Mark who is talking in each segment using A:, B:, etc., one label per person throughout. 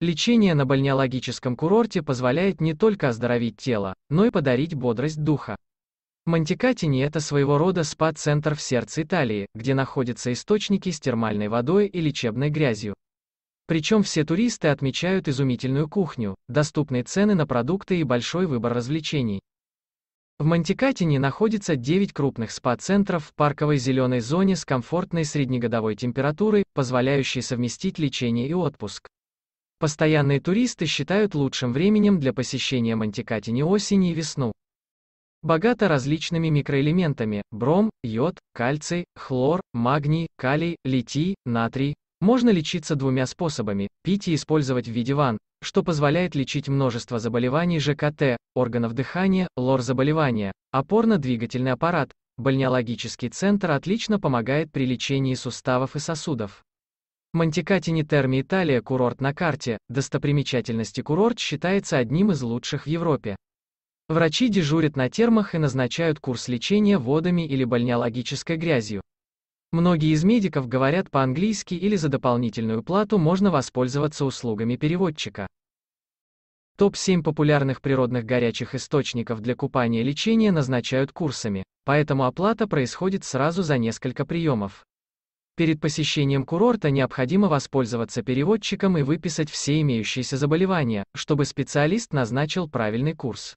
A: Лечение на бальнеологическом курорте позволяет не только оздоровить тело, но и подарить бодрость духа. Мантикатини – это своего рода спа-центр в сердце Италии, где находятся источники с термальной водой и лечебной грязью. Причем все туристы отмечают изумительную кухню, доступные цены на продукты и большой выбор развлечений. В Мантикатине находится 9 крупных спа-центров в парковой зеленой зоне с комфортной среднегодовой температурой, позволяющей совместить лечение и отпуск. Постоянные туристы считают лучшим временем для посещения не осени и весну. Богата различными микроэлементами – бром, йод, кальций, хлор, магний, калий, литий, натрий. Можно лечиться двумя способами – пить и использовать в виде ванн, что позволяет лечить множество заболеваний ЖКТ, органов дыхания, лор-заболевания, опорно-двигательный аппарат. Бальнеологический центр отлично помогает при лечении суставов и сосудов. Монтикатини Терми Италия курорт на карте, достопримечательности курорт считается одним из лучших в Европе. Врачи дежурят на термах и назначают курс лечения водами или бальнеологической грязью. Многие из медиков говорят по-английски или за дополнительную плату можно воспользоваться услугами переводчика. Топ-7 популярных природных горячих источников для купания лечения назначают курсами, поэтому оплата происходит сразу за несколько приемов. Перед посещением курорта необходимо воспользоваться переводчиком и выписать все имеющиеся заболевания, чтобы специалист назначил правильный курс.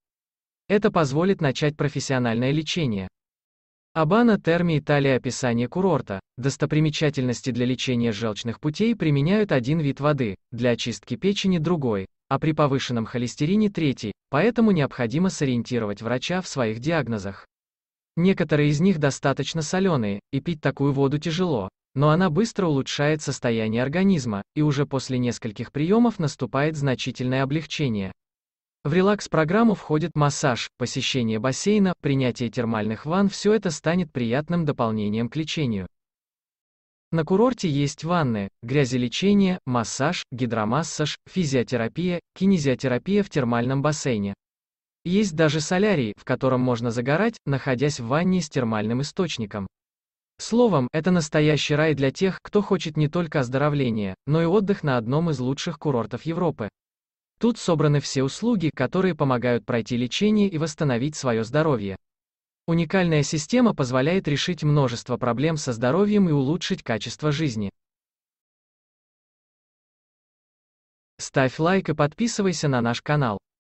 A: Это позволит начать профессиональное лечение. Абана Терми Италия описание курорта. Достопримечательности для лечения желчных путей применяют один вид воды, для очистки печени другой, а при повышенном холестерине третий, поэтому необходимо сориентировать врача в своих диагнозах. Некоторые из них достаточно соленые, и пить такую воду тяжело, но она быстро улучшает состояние организма, и уже после нескольких приемов наступает значительное облегчение. В релакс-программу входит массаж, посещение бассейна, принятие термальных ванн, все это станет приятным дополнением к лечению. На курорте есть ванны, грязелечение, массаж, гидромассаж, физиотерапия, кинезиотерапия в термальном бассейне. Есть даже солярий, в котором можно загорать, находясь в ванне с термальным источником. Словом, это настоящий рай для тех, кто хочет не только оздоровления, но и отдых на одном из лучших курортов Европы. Тут собраны все услуги, которые помогают пройти лечение и восстановить свое здоровье. Уникальная система позволяет решить множество проблем со здоровьем и улучшить качество жизни. Ставь лайк и подписывайся на наш канал.